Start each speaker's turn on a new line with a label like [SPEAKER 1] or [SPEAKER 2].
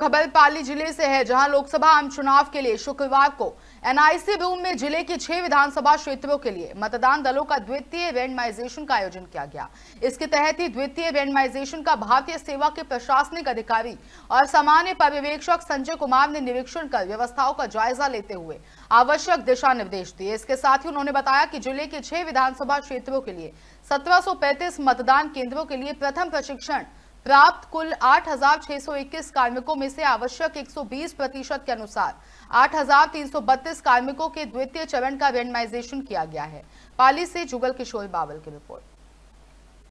[SPEAKER 1] खबर पाली जिले से है जहां लोकसभा आम चुनाव के लिए शुक्रवार को एनआईसी भूम में जिले के छह विधानसभा क्षेत्रों के लिए मतदान दलों का द्वितीय रेंडमाइजेशन का आयोजन किया गया इसके तहत ही द्वितीय रेंडमाइजेशन का भारतीय सेवा के प्रशासनिक अधिकारी और सामान्य पर्यवेक्षक संजय कुमार ने निरीक्षण कर व्यवस्थाओं का जायजा लेते हुए आवश्यक दिशा निर्देश दिए इसके साथ ही उन्होंने बताया की जिले के छह विधानसभा क्षेत्रों के लिए सत्रह मतदान केंद्रों के लिए प्रथम प्रशिक्षण प्राप्त कुल 8,621 कार्मिकों में से आवश्यक 120 प्रतिशत के अनुसार 8,332 कार्मिकों के द्वितीय चरण का रेंडमाइजेशन किया गया है पाली से जुगल किशोर बावल की रिपोर्ट